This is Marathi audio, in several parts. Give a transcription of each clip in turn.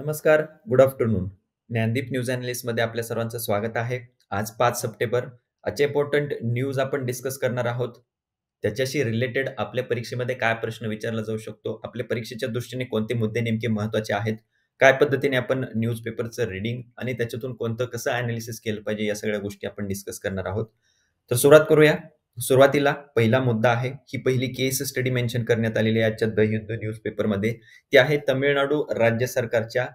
नमस्कार गुड आफ्टरनून ज्ञानदीप न्यूज मध्ये आपल्या सर्वांचं स्वागत आहे आज पाच सप्टेंबर अचे इम्पॉर्टंट न्यूज आपण डिस्कस करणार आहोत त्याच्याशी रिलेटेड आपल्या परीक्षेमध्ये काय प्रश्न विचारला जाऊ शकतो आपल्या परीक्षेच्या दृष्टीने कोणते मुद्दे नेमके महत्त्वाचे आहेत काय पद्धतीने आपण पेपरचं रीडिंग आणि त्याच्यातून कोणतं कसं अनालिसिस केलं पाहिजे या सगळ्या गोष्टी आपण डिस्कस करणार आहोत तर सुरुवात करूया सुरुवातीला पहिला मुद्दा आहे ही पहिली केस स्टडी मेन्शन करण्यात आलेली आहे आजच्या द हिंदू न्यूजपेपरमध्ये ती आहे तमिळनाडू राज्य सरकारच्या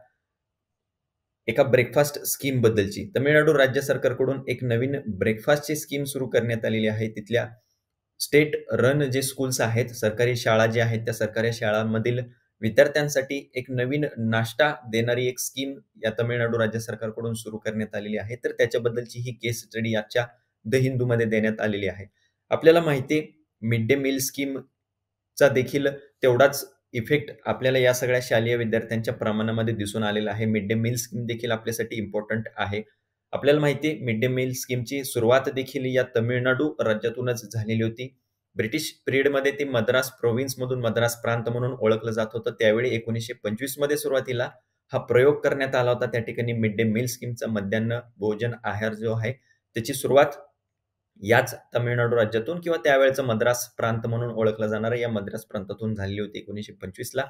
एका ब्रेकफास्ट स्कीम बद्दलची तमिळनाडू राज्य सरकारकडून एक नवीन ब्रेकफास्टची स्कीम सुरू करण्यात आलेली आहे तिथल्या स्टेट रन जे स्कूल्स आहेत सरकारी शाळा जे आहेत त्या सरकारी शाळांमधील विद्यार्थ्यांसाठी एक नवीन नाश्ता देणारी एक स्कीम या तमिळनाडू राज्य सरकारकडून सुरू करण्यात आलेली आहे तर त्याच्याबद्दलची ही केस स्टडी आजच्या द हिंदूमध्ये देण्यात आलेली आहे आपल्याला माहिती मिड डे मील स्कीमचा देखील तेवढाच इफेक्ट आपल्याला या सगळ्या शालेय विद्यार्थ्यांच्या प्रमाणामध्ये दिसून आलेला आहे मिड डे मील स्कीम देखील आपल्यासाठी इम्पॉर्टंट आहे आपल्याला माहिती मिड डे मील स्कीमची सुरुवात देखील या तमिळनाडू राज्यातूनच झालेली होती ब्रिटिश पिरियडमध्ये ते मद्रास मधून मद्रास प्रांत म्हणून ओळखलं जात होतं त्यावेळी एकोणीसशे मध्ये सुरुवातीला हा प्रयोग करण्यात आला होता त्या ठिकाणी मिड डे मील स्कीमचा मध्यान्ह भोजन आहार जो आहे त्याची सुरुवात याच तमिळनाडू राज्यातून किंवा त्यावेळेचं मद्रास प्रांत म्हणून ओळखला जाणारा या मद्रास प्रांतातून झालेली होती एकोणीसशे पंचवीसला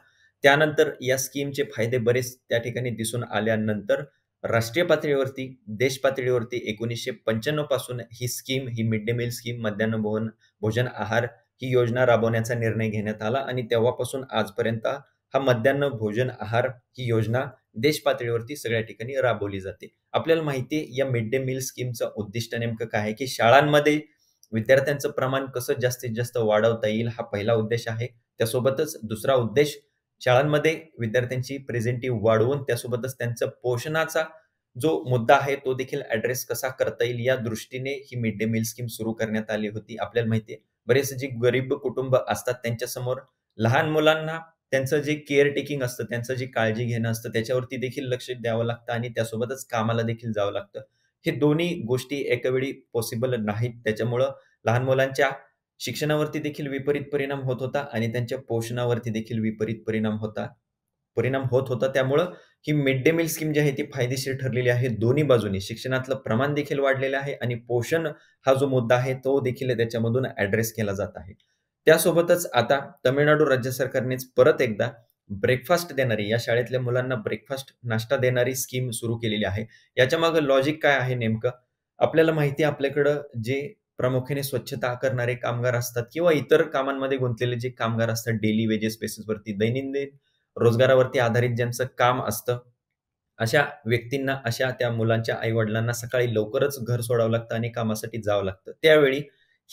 त्यानंतर या स्कीमचे फायदे बरेच त्या ठिकाणी दिसून आल्यानंतर राष्ट्रीय पातळीवरती देश पातळीवरती एकोणीसशे पंच्याण्णव पासून ही स्कीम ही मिड डे मील स्कीम मध्यान्ह भोजन भोजन आहार ही योजना राबवण्याचा निर्णय घेण्यात आला आणि तेव्हापासून आजपर्यंत हा मध्यान्ह भोजन आहार ही योजना देश पातळीवरती सगळ्या ठिकाणी राबवली जाते आपल्याला माहिती आहे या मिड डे मील स्कीमचं उद्दिष्ट नेमकं काय आहे की शाळांमध्ये विद्यार्थ्यांचं प्रमाण कसं जास्तीत जास्त वाढवता येईल हा पहिला उद्देश आहे त्यासोबतच दुसरा उद्देश शाळांमध्ये विद्यार्थ्यांची प्रेझेंटिव्ह वाढवून त्यासोबतच त्यांचा पोषणाचा जो मुद्दा आहे तो देखील ऍड्रेस कसा करता येईल या दृष्टीने ही मिड डे मील स्कीम सुरू करण्यात आली होती आपल्याला माहिती आहे बरेच जी गरीब कुटुंब असतात त्यांच्यासमोर लहान मुलांना त्यांचं जे केअर टेकिंग असतं त्यांचं जे काळजी घेणं असतं त्याच्यावरती देखील लक्ष द्यावं लागतं आणि त्यासोबतच कामाला देखील जावं लागतं हे दोन्ही गोष्टी एकावेळी पॉसिबल नाहीत त्याच्यामुळं लहान मुलांच्या शिक्षणावरती देखील विपरीत परिणाम होत होता आणि त्यांच्या पोषणावरती देखील विपरीत परिणाम होता परिणाम होत होता त्यामुळं ही मिड डे मील स्कीम जी आहे ती फायदेशीर ठरलेली आहे दोन्ही बाजूनी शिक्षणातलं प्रमाण देखील वाढलेलं आहे आणि पोषण हा जो मुद्दा आहे तो देखील त्याच्यामधून ऍड्रेस केला जात आहे त्यासोबतच आता तमिळनाडू राज्य सरकारनेच परत एकदा ब्रेकफास्ट देणारी या शाळेतल्या मुलांना ब्रेकफास्ट नाश्ता देणारी स्कीम सुरू केलेली आहे याच्या मागे लॉजिक काय आहे नेमकं आपल्याला माहिती आपल्याकडं जे प्रामुख्याने स्वच्छता करणारे कामगार असतात किंवा इतर कामांमध्ये गुंतलेले जे कामगार असतात डेली वेजेस बेसिसवरती दैनंदिन रोजगारावरती आधारित ज्यांचं काम असतं अशा व्यक्तींना अशा त्या मुलांच्या आई वडिलांना सकाळी लवकरच घर सोडावं लागतं आणि कामासाठी जावं लागतं त्यावेळी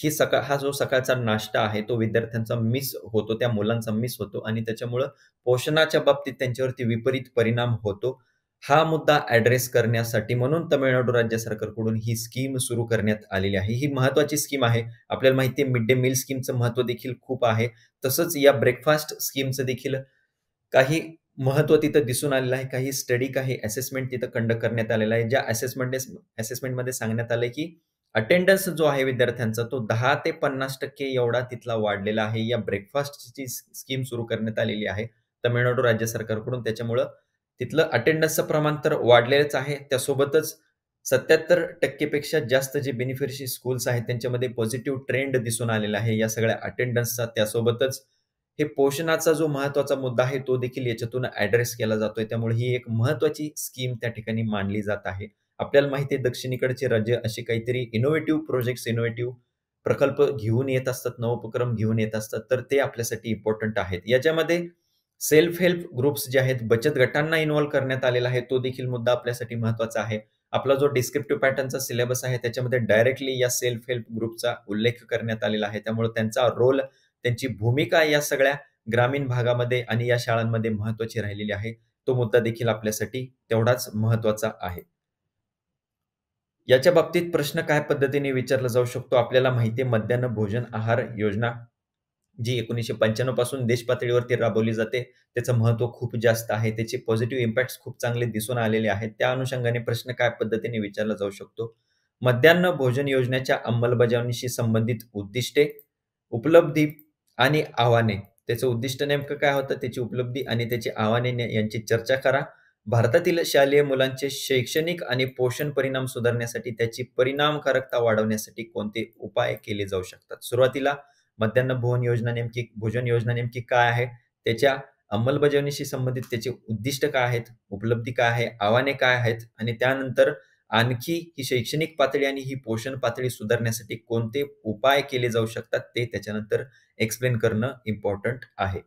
ही सकाळ हा जो सकाळचा नाश्ता आहे तो विद्यार्थ्यांचा मिस होतो त्या मुलांचा मिस होतो आणि त्याच्यामुळं पोषणाच्या बाबतीत त्यांच्यावरती विपरीत परिणाम होतो हा मुद्दा ऍड्रेस करण्यासाठी म्हणून तमिळनाडू राज्य सरकारकडून ही स्कीम सुरू करण्यात आलेली आहे ही महत्वाची स्कीम आहे आपल्याला माहिती आहे मिड डे मील स्कीमचं महत्व देखील खूप आहे तसंच या ब्रेकफास्ट स्कीमचं देखील काही महत्व तिथं दिसून आलेलं आहे काही स्टडी काही असेसमेंट तिथं कंडक्ट करण्यात आलेलं आहे ज्या असेसमेंट असेसमेंटमध्ये सांगण्यात आलंय की अटेंडन्स जो आहे विद्यार्थ्यांचा तो दहा ते पन्नास टक्के एवढा तिथला वाढलेला आहे या ब्रेकफास्टची स्कीम सुरू करण्यात आलेली आहे तमिळनाडू राज्य सरकारकडून त्याच्यामुळं तिथलं अटेंडन्सचं प्रमाण तर वाढलेलंच आहे त्यासोबतच सत्याहत्तर टक्केपेक्षा जास्त जे बेनिफिशरी स्कूल्स आहेत त्यांच्यामध्ये पॉझिटिव्ह ट्रेंड दिसून आलेला आहे या सगळ्या अटेंडन्सचा त्यासोबतच हे पोषणाचा जो महत्वाचा मुद्दा आहे तो देखील याच्यातून ऍड्रेस केला जातोय त्यामुळे ही एक महत्वाची स्कीम त्या ठिकाणी मानली जात आहे आपल्याला माहिती आहे दक्षिणेकडचे राज्य असे काहीतरी इनोव्हेटिव्ह प्रोजेक्ट इनोव्हेटिव्ह प्रकल्प घेऊन येत असतात नवोपक्रम घेऊन येत असतात तर ते आपल्यासाठी इम्पॉर्टंट आहेत याच्यामध्ये सेल्फ हेल्प ग्रुप्स जे आहेत बचत गटांना इन्व्हॉल्व्ह करण्यात आलेला आहे तो देखील मुद्दा आपल्यासाठी महत्वाचा आहे आपला जो डिस्क्रिप्टिव्ह पॅटर्नचा सिलेबस आहे त्याच्यामध्ये डायरेक्टली या सेल्फ हेल्प ग्रुपचा उल्लेख करण्यात आलेला आहे त्यामुळे त्यांचा रोल त्यांची भूमिका या सगळ्या ग्रामीण भागामध्ये आणि या शाळांमध्ये महत्वाची राहिलेली आहे तो मुद्दा देखील आपल्यासाठी तेवढाच महत्वाचा आहे याच्या बाबतीत प्रश्न काय पद्धतीने विचारला जाऊ शकतो आपल्याला माहिती आहे मध्यान्ह भोजन आहार योजना जी एकोणीसशे पंच्याण्णव पासून देशपातळीवरती राबवली जाते त्याचं महत्व खूप जास्त आहे त्याचे पॉझिटिव्ह इम्पॅक्ट खूप चांगले दिसून आलेले आहेत त्या अनुषंगाने प्रश्न काय पद्धतीने विचारला जाऊ शकतो मध्यान्ह भोजन योजनेच्या अंमलबजावणीशी संबंधित उद्दिष्टे उपलब्धी आणि आव्हाने त्याचं उद्दिष्ट नेमकं काय होतं त्याची उपलब्धी आणि त्याची आव्हाने यांची चर्चा करा भारतातील शालेय मुलांचे शैक्षणिक आणि पोषण परिणाम सुधारण्यासाठी त्याची परिणामकारकता वाढवण्यासाठी कोणते उपाय केले जाऊ शकतात सुरुवातीला मध्यान्ह भोजन योजना नेमकी भोजन योजना नेमकी काय आहे त्याच्या अंमलबजावणीशी संबंधित त्याचे उद्दिष्ट काय आहेत उपलब्धी काय आहे आव्हाने काय आहेत आणि त्यानंतर आणखी ही शैक्षणिक पातळी आणि ही पोषण पातळी सुधारण्यासाठी कोणते उपाय केले जाऊ शकतात ते त्याच्यानंतर एक्सप्लेन करणं इम्पॉर्टंट आहे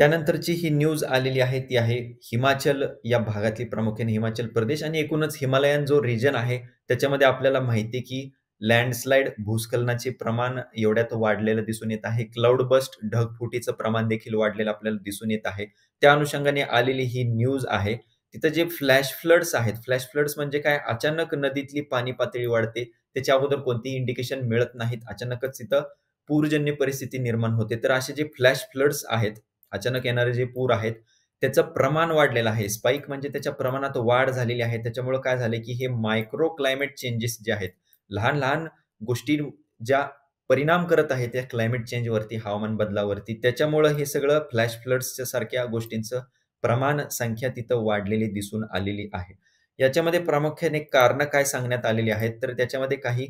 त्यानंतरची ही न्यूज आलेली आहे ती आहे हिमाचल या भागातली प्रामुख्याने हिमाचल प्रदेश आणि एकूणच हिमालयन जो रिजन आहे त्याच्यामध्ये आपल्याला माहिती की लँडस्लाइड भूस्खलनाचे प्रमाण एवढ्यात वाढलेलं दिसून येत आहे क्लाउड बस्ट ढगफुटीचं प्रमाण देखील वाढलेलं आपल्याला दिसून येत आहे त्या अनुषंगाने आलेली ही न्यूज आहे तिथं जे फ्लॅश फ्लड्स आहेत फ्लॅश फ्लड्स म्हणजे काय अचानक नदीतली पाणी पातळी वाढते त्याच्या अगोदर कोणतीही इंडिकेशन मिळत नाहीत अचानकच तिथं पूरजन्य परिस्थिती निर्माण होते तर असे जे फ्लॅश फ्लड्स आहेत अचानक येणारे जे पूर आहेत त्याचं प्रमाण वाढलेलं आहे स्पाईक म्हणजे त्याच्या प्रमाणात वाढ झालेली आहे त्याच्यामुळे काय झाले की हे मायक्रो क्लायमेट चेंजेस जे आहेत लहान लहान गोष्टी ज्या परिणाम करत आहेत त्या क्लायमेट चेंजवरती हवामान बदलावरती त्याच्यामुळं हे सगळं फ्लॅश फ्लड्सच्या सारख्या गोष्टींचं प्रमाण संख्या तिथं वाढलेली दिसून आलेली आहे याच्यामध्ये प्रामुख्याने कारणं काय सांगण्यात आलेली आहेत तर त्याच्यामध्ये काही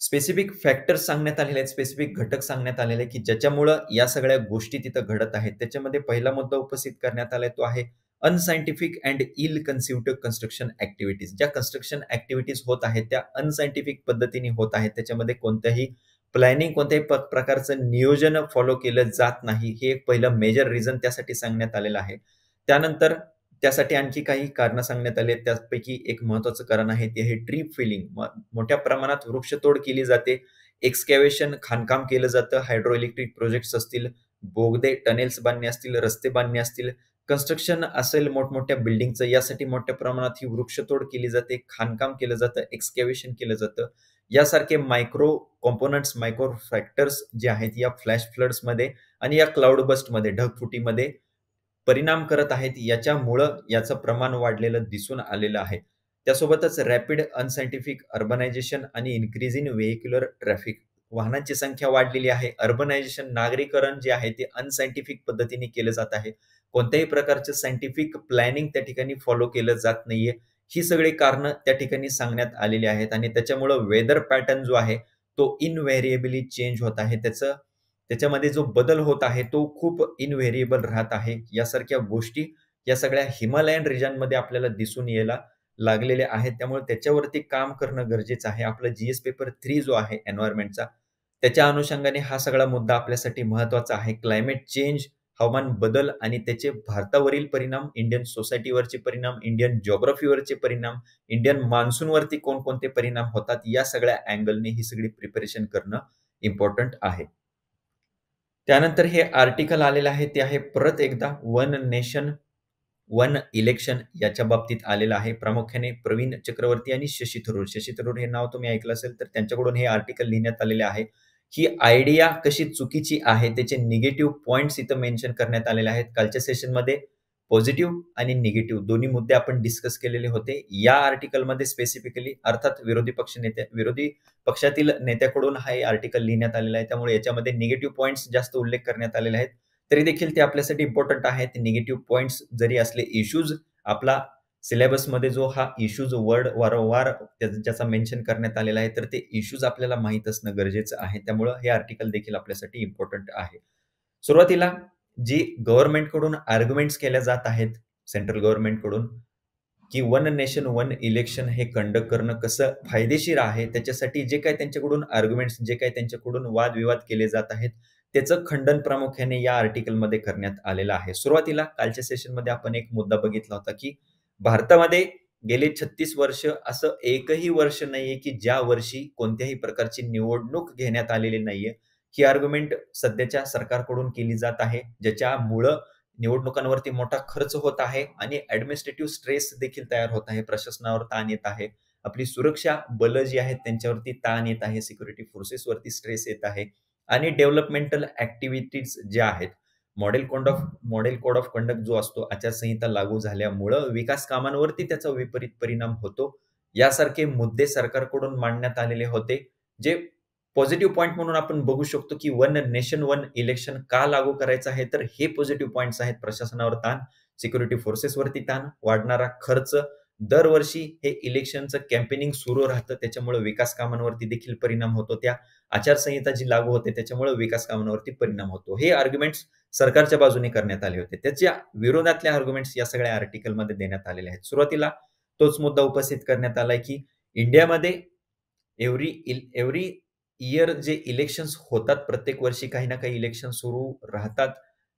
स्पेसिफिक फॅक्टर्स सांगण्यात आलेले आहेत स्पेसिफिक घटक सांगण्यात आलेले आहेत की ज्याच्यामुळं या सगळ्या गोष्टी तिथं घडत आहेत त्याच्यामध्ये पहिला मुद्दा उपस्थित करण्यात आलाय तो आहे unscientific and ill conceived construction activities ज्या कन्स्ट्रक्शन ऍक्टिव्हिटीज होत आहेत त्या अनसायंटिफिक पद्धतीने होत आहेत त्याच्यामध्ये कोणत्याही प्लॅनिंग कोणत्याही प्रकारचं नियोजन फॉलो केलं जात नाही हे एक पहिलं मेजर रिझन त्यासाठी सांगण्यात आलेलं आहे त्यानंतर त्यासाठी आणखी काही कारण सांगण्यात आले त्यापैकी एक महत्वाचं कारण आहे ते आहे ड्रीप फिलिंग मोठ्या प्रमाणात वृक्षतोड केली जाते एक्सकॅवेशन खाणकाम केलं जातं हायड्रो इलेक्ट्रिक प्रोजेक्ट्स असतील बोगदे टनेल्स बांधणे असतील रस्ते बांधणे असतील कन्स्ट्रक्शन असेल मोठमोठ्या बिल्डिंगचं यासाठी मोठ्या प्रमाणात ही वृक्षतोड केली जाते खाणकाम केलं जातं एक्सकॅवेशन केलं जातं यासारखे मायक्रो कॉम्पोनंट्स मायक्रो फॅक्टर्स जे आहेत या फ्लॅश फ्लड्समध्ये आणि या क्लाउड ढगफुटीमध्ये परिणाम करत आहेत याच्यामुळं याचं प्रमाण वाढलेलं दिसून आलेलं आहे त्यासोबतच रॅपिड अनसायंटिफिक अर्बनायझेशन आणि इन्क्रीज इन व्हेक्युलर ट्रॅफिक वाहनांची संख्या वाढलेली आहे अर्बनायझेशन नागरीकरण जे आहे ते अनसायंटिफिक पद्धतीने केलं जात आहे कोणत्याही प्रकारचं सायंटिफिक प्लॅनिंग त्या ठिकाणी फॉलो केलं जात नाहीये ही सगळी कारणं त्या ठिकाणी सांगण्यात आलेली आहेत आणि त्याच्यामुळं वेदर पॅटर्न जो आहे तो इनव्हेरिएबली चेंज होत आहे त्याचं त्याच्यामध्ये जो बदल होत आहे तो खूप इनव्हेरिएबल राहत आहे यासारख्या गोष्टी या सगळ्या हिमालयन रिजनमध्ये आपल्याला दिसून यायला लागलेल्या आहेत त्यामुळे त्याच्यावरती काम करणं गरजेचं आहे आपलं जीएस पेपर थ्री जो आहे एन्व्हायरमेंटचा त्याच्या अनुषंगाने हा सगळा मुद्दा आपल्यासाठी महत्वाचा आहे क्लायमेट चेंज हवामान बदल आणि त्याचे भारतावरील परिणाम इंडियन सोसायटीवरचे परिणाम इंडियन जॉग्राफीवरचे परिणाम इंडियन मान्सूनवरती कोणकोणते परिणाम होतात या सगळ्या अँगलने ही सगळी प्रिपरेशन करणं इम्पॉर्टंट आहे त्यानंतर हे आर्टिकल आलेलं आहे ते आहे परत एकदा वन नेशन वन इलेक्शन याच्या बाबतीत आलेलं आहे प्रामुख्याने प्रवीण चक्रवर्ती आणि शशी थरूर शशी थरूर हे नाव तुम्ही ऐकलं असेल तर त्यांच्याकडून हे आर्टिकल लिहिण्यात आलेले आहे ही आयडिया कशी चुकीची आहे त्याचे निगेटिव्ह पॉइंट्स इथं मेन्शन करण्यात आलेले आहेत कालच्या सेशनमध्ये पॉझिटिव्ह आणि निगेटिव्ह दोन्ही मुद्दे आपण डिस्कस केलेले होते या आर्टिकलमध्ये स्पेसिफिकली अर्थात विरोधी पक्ष नेते विरोधी पक्षातील नेत्याकडून हा आर्टिकल लिहिण्यात आलेला आहे त्यामुळे याच्यामध्ये निगेटिव्ह पॉईंट्स जास्त उल्लेख करण्यात आलेले आहेत तरी देखील ते आपल्यासाठी इम्पॉर्टंट आहेत निगेटिव्ह पॉईंट्स जरी असले इश्यूज आपला सिलेबसमध्ये जो हा इश्यूज वर्ड वारंवार ज्याचा मेन्शन करण्यात आलेला आहे तर ते इश्यूज आपल्याला माहीत असणं गरजेचं आहे त्यामुळे हे आर्टिकल देखील आपल्यासाठी इम्पॉर्टंट आहे सुरुवातीला जी गव्हर्नमेंटकडून आर्ग्युमेंट्स केल्या जात आहेत सेंट्रल गव्हर्नमेंट कडून की वन नेशन वन इलेक्शन हे कंडक्ट करणं कसं फायदेशीर आहे त्याच्यासाठी जे काय त्यांच्याकडून आर्ग्युमेंट्स जे काय त्यांच्याकडून वादविवाद केले जात आहेत त्याचं खंडन प्रामुख्याने या आर्टिकलमध्ये करण्यात आलेलं आहे सुरुवातीला कालच्या सेशनमध्ये आपण एक मुद्दा बघितला होता की भारतामध्ये गेले छत्तीस वर्ष असं एकही वर्ष नाहीये की ज्या वर्षी कोणत्याही प्रकारची निवडणूक घेण्यात आलेली नाहीये ही आर्ग्युमेंट सध्याच्या सरकारकडून केली जात आहे ज्याच्यामुळं निवडणुकांवरती मोठा खर्च होत आहे आणि ऍडमिनिस्ट्रेटिव्ह स्ट्रेस देखील तयार होत आहे प्रशासनावर ताण येत आहे आपली सुरक्षा बल जी आहेत त्यांच्यावरती ताण येत आहे सिक्युरिटी फोर्सेसवरती स्ट्रेस येत आहे आणि डेव्हलपमेंटल ऍक्टिव्हिटीज ज्या आहेत model code of model code of conduct जो असतो आचारसंहिता लागू झाल्यामुळं विकास कामांवरती त्याचा विपरीत परिणाम होतो यासारखे मुद्दे सरकारकडून मांडण्यात आलेले होते जे पॉझिटिव्ह पॉईंट म्हणून आपण बघू शकतो की वन नेशन वन इलेक्शन का लागू करायचं आहे तर हे पॉझिटिव्ह पॉईंट्स आहेत प्रशासनावर ताण सिक्युरिटी फोर्सेसवरती ताण वाढणारा खर्च दरवर्षी हे इलेक्शनचं कॅम्पेनिंग सुरू राहतं त्याच्यामुळे विकास कामांवरती देखील परिणाम होतो त्या आचारसंहिता जी लागू होते त्याच्यामुळे विकास कामांवरती परिणाम होतो हे आर्ग्युमेंट्स सरकारच्या बाजूने करण्यात आले होते त्याच्या विरोधातले आर्ग्युमेंट्स या सगळ्या आर्टिकलमध्ये देण्यात आलेले आहेत सुरुवातीला तोच मुद्दा उपस्थित करण्यात आलाय की इंडियामध्ये एव्हरी एव्हरी इयर जे इलेक्शन्स होतात प्रत्येक वर्षी काही ना काही इलेक्शन सुरू राहतात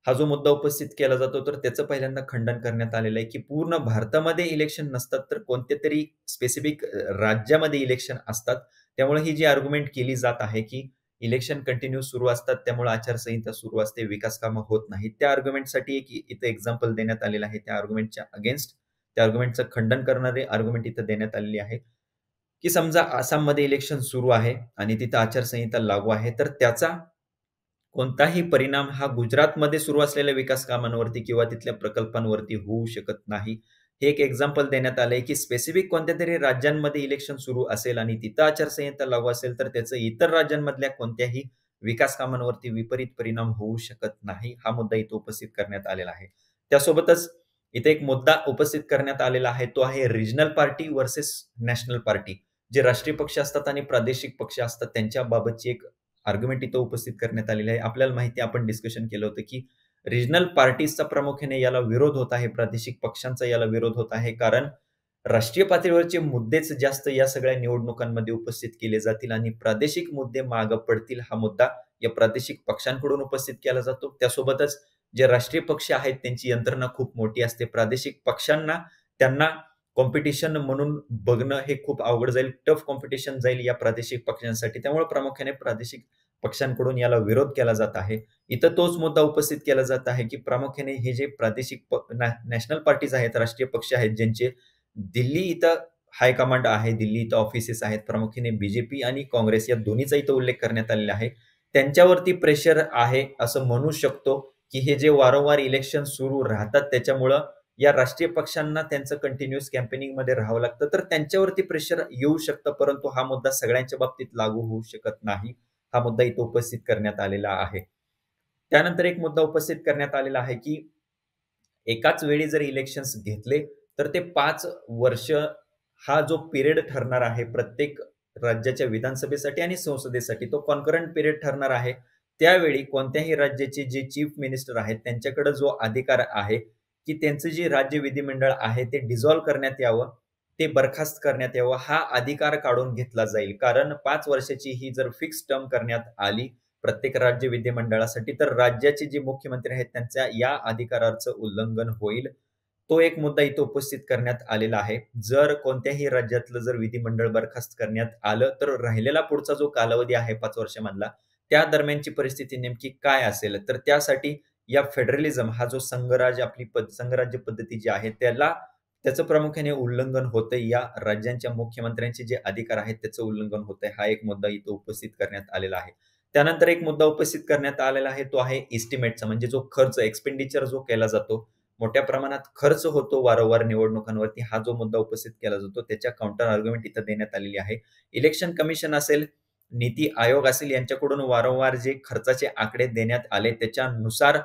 हा जो मुद्दा उपस्थित केला जातो तर त्याचं पहिल्यांदा खंडन करण्यात आलेलं आहे की पूर्ण भारतामध्ये इलेक्शन नसतात तर कोणत्या तरी स्पेसिफिक राज्यामध्ये इलेक्शन असतात त्यामुळे ही जी आर्ग्युमेंट केली जात आहे की इलेक्शन कंटिन्यू सुरू असतात त्यामुळे आचारसंहिता सुरू असते विकास कामं होत नाहीत त्या आर्ग्युमेंटसाठी एक इथं एक्झाम्पल देण्यात आलेलं आहे त्या आर्ग्युमेंटच्या अगेन्स्ट त्या आर्ग्युमेंटचं खंडन करणारे आर्ग्युमेंट इथं देण्यात आलेली आहे की समजा आसाममध्ये इलेक्शन सुरू आहे आणि तिथं आचारसंहिता लागू आहे तर त्याचा कोणताही परिणाम हा गुजरातमध्ये सुरू असलेल्या विकास कामांवरती किंवा तिथल्या प्रकल्पांवरती होऊ शकत नाही हे एक एक्झाम्पल देण्यात आलंय की स्पेसिफिक कोणत्या तरी राज्यांमध्ये इलेक्शन सुरू असेल आणि तिथं आचारसंहिता लागू असेल तर त्याचं इतर राज्यांमधल्या कोणत्याही विकास कामांवरती विपरीत परिणाम होऊ शकत नाही हा मुद्दा इथं उपस्थित करण्यात आलेला आहे त्यासोबतच इथे एक मुद्दा उपस्थित करण्यात आलेला आहे तो आहे regional party versus national party जे राष्ट्रीय पक्ष असतात आणि प्रादेशिक पक्ष असतात त्यांच्या बाबतची एक आर्ग्युमेंट इथं उपस्थित करण्यात आलेली आहे आपल्याला माहिती आपण डिस्कशन केलं होतं की रिजनल पार्टीजचा प्रामुख्याने याला विरोध होत आहे प्रादेशिक पक्षांचा याला विरोध होत आहे कारण राष्ट्रीय पातळीवरचे मुद्देच जास्त या सगळ्या निवडणुकांमध्ये उपस्थित केले जातील आणि प्रादेशिक मुद्दे माग पडतील हा मुद्दा या प्रादेशिक पक्षांकडून उपस्थित केला जातो त्यासोबतच जे राष्ट्रीय पक्ष आहेत त्यांची यंत्रणा खूप मोठी असते प्रादेशिक पक्षांना त्यांना कॉम्पिटिशन म्हणून बघणं हे खूप अवघड जाईल टफ कॉम्पिटिशन जाईल या प्रादेशिक पक्षांसाठी त्यामुळे प्रामुख्याने प्रादेशिक पक्षांकडून याला विरोध केला जात आहे इथं तोच मुद्दा उपस्थित केला जात आहे की प्रामुख्याने हे जे प्रादेशिक नॅशनल पार्टीज आहेत राष्ट्रीय पक्ष आहेत ज्यांचे दिल्ली इथं हायकमांड आहे दिल्ली इथं ऑफिसेस आहेत प्रामुख्याने बीजेपी आणि काँग्रेस या दोन्हीचा इथं उल्लेख करण्यात आलेला आहे त्यांच्यावरती प्रेशर आहे असं म्हणू शकतो की हे जे वारंवार इलेक्शन सुरू राहतात त्याच्यामुळं या राष्ट्रीय पक्षांना त्यांचं कंटिन्युअस मध्ये राहावं लागतं तर त्यांच्यावरती प्रेशर येऊ शकतं परंतु हा मुद्दा सगळ्यांच्या बाबतीत लागू होऊ शकत नाही हा मुद्दा इथं उपस्थित करण्यात आलेला आहे त्यानंतर एक मुद्दा उपस्थित करण्यात आलेला आहे की एकाच वेळी जर इलेक्शन्स घेतले तर ते पाच वर्ष हा जो पिरियड ठरणार आहे प्रत्येक राज्याच्या विधानसभेसाठी आणि संसदेसाठी तो कॉन्करंट पिरियड ठरणार आहे त्यावेळी कोणत्याही राज्याचे जे चीफ मिनिस्टर आहेत त्यांच्याकडे जो अधिकार आहे की त्यांचं जे राज्य विधिमंडळ आहे ते डिझॉल्व करण्यात यावं ते बरखास्त करण्यात यावं हा अधिकार काढून घेतला जाईल कारण पाच वर्षाची ही जर फिक्स टर्म करण्यात आली प्रत्येक राज्य विधिमंडळासाठी तर राज्याचे जे मुख्यमंत्री आहेत त्यांच्या या अधिकाराचं उल्लंघन होईल तो एक मुद्दा इथं उपस्थित करण्यात आलेला आहे जर कोणत्याही राज्यातलं जर विधिमंडळ बरखास्त करण्यात आलं तर राहिलेला पुढचा जो कालावधी आहे पाच वर्षामधला त्या दरम्यानची परिस्थिती नेमकी काय असेल तर त्यासाठी या फेडरलिझम हा जो संघराज आपली पद संघराज्य पद्धती जी आहे त्याला त्याचं प्रामुख्याने उल्लंघन होतंय या राज्यांच्या मुख्यमंत्र्यांचे जे अधिकार आहेत त्याचं उल्लंघन होतंय हा एक मुद्दा इथं उपस्थित करण्यात आलेला आहे त्यानंतर एक मुद्दा उपस्थित करण्यात आलेला आहे तो आहे इस्टिमेटचा म्हणजे जो खर्च एक्सपेंडिचर जो केला जातो मोठ्या प्रमाणात खर्च होतो वारंवार निवडणुकांवरती हा जो मुद्दा उपस्थित केला जातो त्याच्या काउंटर आर्ग्युमेंट इथं देण्यात आलेली आहे इलेक्शन कमिशन असेल नीती आयोग असेल यांच्याकडून वारंवार जे खर्चाचे आकडे देण्यात आले त्याच्यानुसार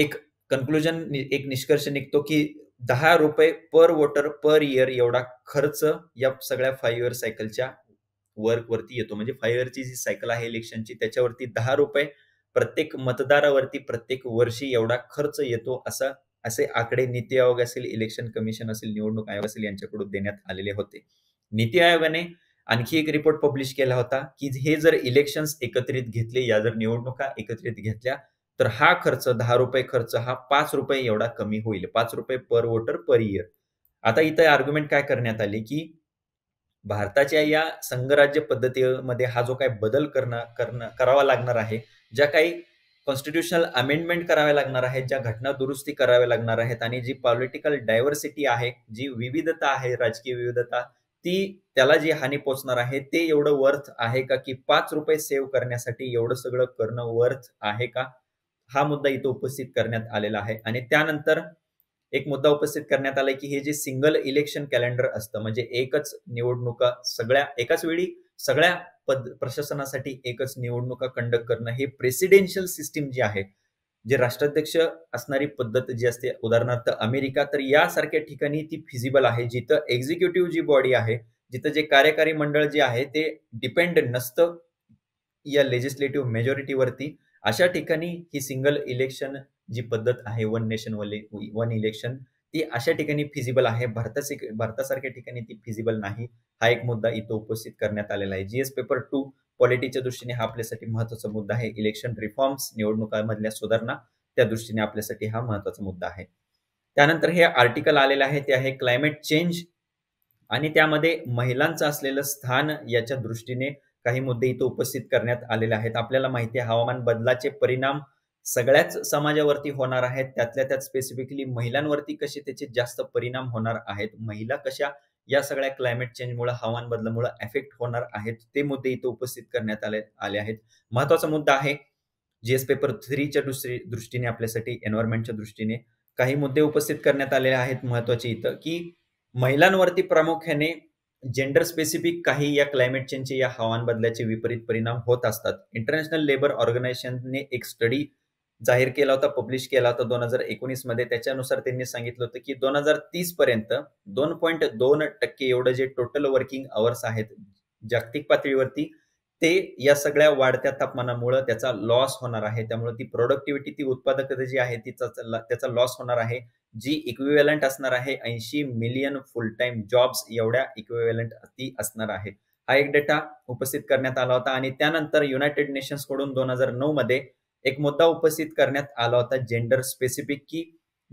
एक कन्क्लुजन एक निष्कर्ष निघतो की दहा रुपये पर वॉटर पर इयर एवढा खर्च या सगळ्या फाईव्ह इयर सायकलच्या वरती येतो म्हणजे फाईव्ह इयरची जी सायकल आहे इलेक्शनची त्याच्यावरती दहा रुपये प्रत्येक मतदारावरती प्रत्येक वर्षी एवढा खर्च येतो असा असे आकडे नीती आयोग असेल इलेक्शन कमिशन असेल निवडणूक आयोग असेल यांच्याकडून देण्यात आलेले होते नीती आयोगाने आणखी एक रिपोर्ट पब्लिश केला होता की हे जर इलेक्शन एकत्रित घेतले या जर निवडणुका एकत्रित घेतल्या तर हा खर्च दहा रुपये खर्च हा पाच रुपये एवढा कमी होईल पाच रुपये पर वोटर पर इयर आता इथं आर्ग्युमेंट काय करण्यात आले की भारताच्या या संघराज्य पद्धतीमध्ये हा जो काय बदल करणं करणं करावा लागणार आहे ज्या काही कॉन्स्टिट्युशनल अमेंडमेंट कराव्या लागणार आहेत ज्या घटना दुरुस्ती कराव्या लागणार आहेत आणि जी पॉलिटिकल डायव्हर्सिटी आहे जी विविधता आहे राजकीय विविधता ती त्याला जी हानी पोचणार आहे ते एवढं वर्थ आहे का की पाच रुपये सेव्ह करण्यासाठी एवढं सगळं करणं वर्थ आहे का हा मुद्दा इथं उपस्थित करण्यात आलेला आहे आणि त्यानंतर एक मुद्दा उपस्थित करण्यात आलाय की हे जे सिंगल इलेक्शन कॅलेंडर असतं म्हणजे एकच निवडणुका सगळ्या एकाच वेळी सगळ्या पद प्रशासनासाठी एकच निवडणुका कंडक्ट करणं हे प्रेसिडेन्शियल सिस्टीम जी आहे जे राष्ट्राध्यक्ष असणारी पद्धत जी असते उदाहरणार्थ अमेरिका तर यासारख्या ठिकाणी ती फिजिबल आहे जिथं एक्झिक्युटिव्ह जी बॉडी आहे जिथं जे कार्यकारी मंडळ जे आहे ते डिपेंड नसतं या लेजिस्लेटिव्ह मेजॉरिटीवरती अशा ठिकाणी ही सिंगल इलेक्शन जी पद्धत आहे वन नेशन वन इलेक्शन ती अशा ठिकाणी फिजिबल आहे भारताचे भारतासारख्या ठिकाणी ती फिजिबल नाही हा एक मुद्दा इथं उपस्थित करण्यात आलेला आहे जीएस पेपर टू पॉलिटीच्या दृष्टीने हा आपल्यासाठी महत्वाचा मुद्दा आहे इलेक्शन रिफॉर्म्स निवडणुकांमधल्या सुधारणा त्या दृष्टीने आपल्यासाठी हा महत्वाचा मुद्दा आहे त्यानंतर हे आर्टिकल आलेलं आहे ते आहे क्लायमेट चेंज आणि त्यामध्ये महिलांचं असलेलं स्थान याच्या दृष्टीने काही मुद्दे इथं उपस्थित करण्यात आलेले आहेत आपल्याला माहिती आहे हवामान बदलाचे परिणाम सगळ्याच समाजावरती होणार आहेत त्यातल्या त्यात स्पेसिफिकली महिलांवरती कसे त्याचे जास्त परिणाम होणार आहेत महिला कशा या सगळ्या क्लायमेट चेंजमुळे हवामान बदलामुळे अफेक्ट होणार आहेत ते मुद्दे इथं उपस्थित करण्यात आले आले आहेत महत्वाचा मुद्दा आहे जीएस पेपर थ्रीच्या दुसरी दृष्टीने आपल्यासाठी एन्व्हायरमेंटच्या दृष्टीने काही मुद्दे उपस्थित करण्यात आलेले आहेत महत्वाचे इथं की महिलांवरती प्रामुख्याने जेंडर स्पेसिफिक काही या क्लायमेट चेंजचे या हवामान बदलाचे विपरीत परिणाम होत असतात इंटरनॅशनल लेबर ऑर्गनायझेशनने एक स्टडी जाहीर केला होता पब्लिश केला होता दोन हजार एकोणीस मध्ये त्याच्यानुसार त्यांनी सांगितलं होतं की दोन हजार तीस पर्यंत दोन पॉईंट दोन टक्के एवढं जे टोटल वर्किंग आवर्स आहेत जागतिक पातळीवरती ते या सगळ्या वाढत्या तापमानामुळे त्याचा लॉस होणार आहे त्यामुळे ती प्रोडक्टिव्हिटी ती उत्पादकता जी आहे तिचा त्याचा लॉस होणार आहे जी इक्विवेलंट असणार आहे ऐंशी मिलियन फुल टाइम जॉब्स एवढ्या इक्विवेलंट ती असणार आहे हा एक डेटा उपस्थित करण्यात आला होता आणि त्यानंतर युनायटेड नेशन्स कडून दोन हजार नऊ मध्ये एक मुद्दा उपस्थित करण्यात आला होता जेंडर स्पेसिफिक की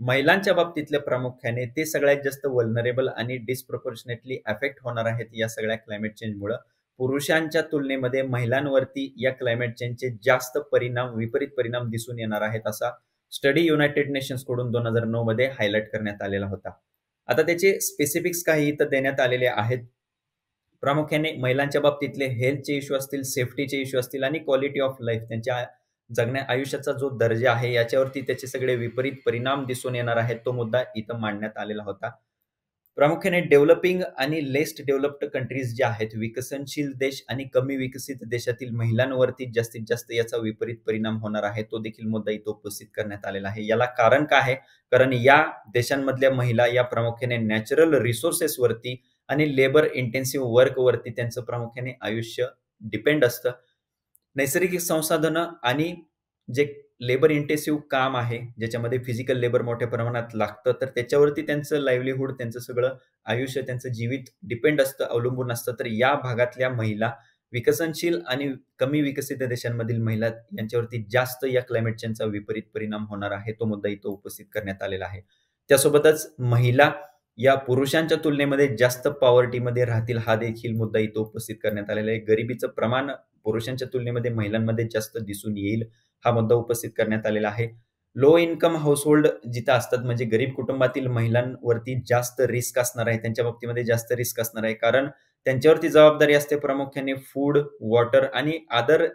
महिलांच्या बाबतीतले प्रामुख्याने ते सगळ्यात जास्त वल्नरेबल आणि डिस्प्रपोर्शनेटली अफेक्ट होणार आहेत या सगळ्या क्लायमेट चेंजमुळे पुरुषांच्या तुलनेमध्ये महिलांवरती या क्लायमेट चेंजचे जास्त परिणाम विपरीत परिणाम दिसून येणार आहेत असा स्टडी युनायटेड नेशन्स कडून दोन हजार नऊ मध्ये हायलाइट करण्यात आलेला होता आता त्याचे स्पेसिफिक्स काही इथं देण्यात आलेले आहेत प्रामुख्याने महिलांच्या बाबतीतले हेल्थचे इश्यू असतील सेफ्टीचे इश्यू असतील आणि क्वालिटी ऑफ लाईफ त्यांच्या जगण्या आयुष्याचा जो दर्जा आहे याच्यावरती त्याचे सगळे विपरीत परिणाम दिसून येणार आहेत तो मुद्दा इथं मांडण्यात आलेला होता प्रामुख्याने डेव्हलपिंग आणि लेस्ट डेव्हलप्ड कंट्रीज ज्या आहेत विकसनशील देश आणि कमी विकसित देशातील महिलांवरती जास्तीत जास्त याचा विपरीत परिणाम होणार आहे तो देखील मुद्दा इथं उपस्थित करण्यात आलेला आहे याला कारण काय आहे कारण या देशांमधल्या महिला या प्रामुख्याने नॅचरल रिसोर्सेसवरती आणि लेबर इंटेन्सिव्ह वर्कवरती त्यांचं प्रामुख्याने आयुष्य डिपेंड असतं नैसर्गिक संसाधनं आणि जे लेबर इंटेसिव्ह काम आहे ज्याच्यामध्ये फिजिकल लेबर मोठ्या प्रमाणात लागतं तर त्याच्यावरती त्यांचं लाईव्हलीहूड त्यांचं सगळं आयुष्य त्यांचं जीवित डिपेंड असतं अवलंबून असतं तर या भागातल्या महिला विकसनशील आणि कमी विकसित देशांमधील महिला यांच्यावरती जास्त या क्लायमेट चेंजचा विपरीत परिणाम होणार आहे तो मुद्दा इथं उपस्थित करण्यात आलेला आहे त्यासोबतच महिला या पुरुषांच्या तुलनेमध्ये जास्त पॉवर्टीमध्ये राहतील हा देखील मुद्दा इथं उपस्थित करण्यात आलेला आहे गरिबीचं प्रमाण पुरुषांच्या तुलनेमध्ये महिलांमध्ये जास्त दिसून येईल हा मुद्दा उपस्थित करण्यात आलेला आहे लो इन्कम हाऊसहोल्ड जिथं असतात म्हणजे गरीब कुटुंबातील महिलांवरती जास्त रिस्क असणार आहे त्यांच्या बाबतीमध्ये जास्त रिस्क असणार आहे कारण त्यांच्यावरती जबाबदारी असते प्रामुख्याने फूड वॉटर आणि आदर